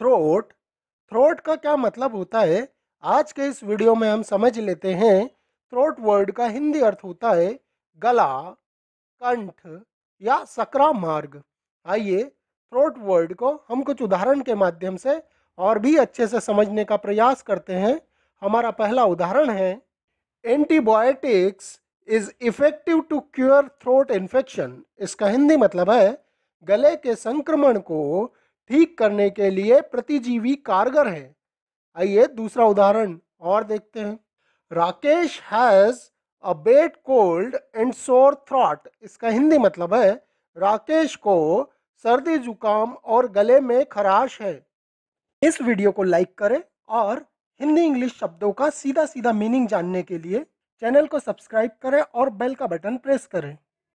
throat throat का क्या मतलब होता है आज के इस वीडियो में हम समझ लेते हैं थ्रोट वर्ड का हिंदी अर्थ होता है गला कंठ या सकरा मार्ग आइए थ्रोट वर्ड को हम कुछ उदाहरण के माध्यम से और भी अच्छे से समझने का प्रयास करते हैं हमारा पहला उदाहरण है antibiotics is effective to cure throat infection इसका हिंदी मतलब है गले के संक्रमण को ठीक करने के लिए प्रतिजीवी कारगर है आइए दूसरा उदाहरण और देखते हैं Rakesh has a bad cold and sore throat इसका हिंदी मतलब है राकेश को सर्दी जुकाम और गले में खराश है इस वीडियो को लाइक करें और हिंदी इंग्लिश शब्दों का सीधा सीधा मीनिंग जानने के लिए चैनल को सब्सक्राइब करें और बेल का बटन प्रेस करें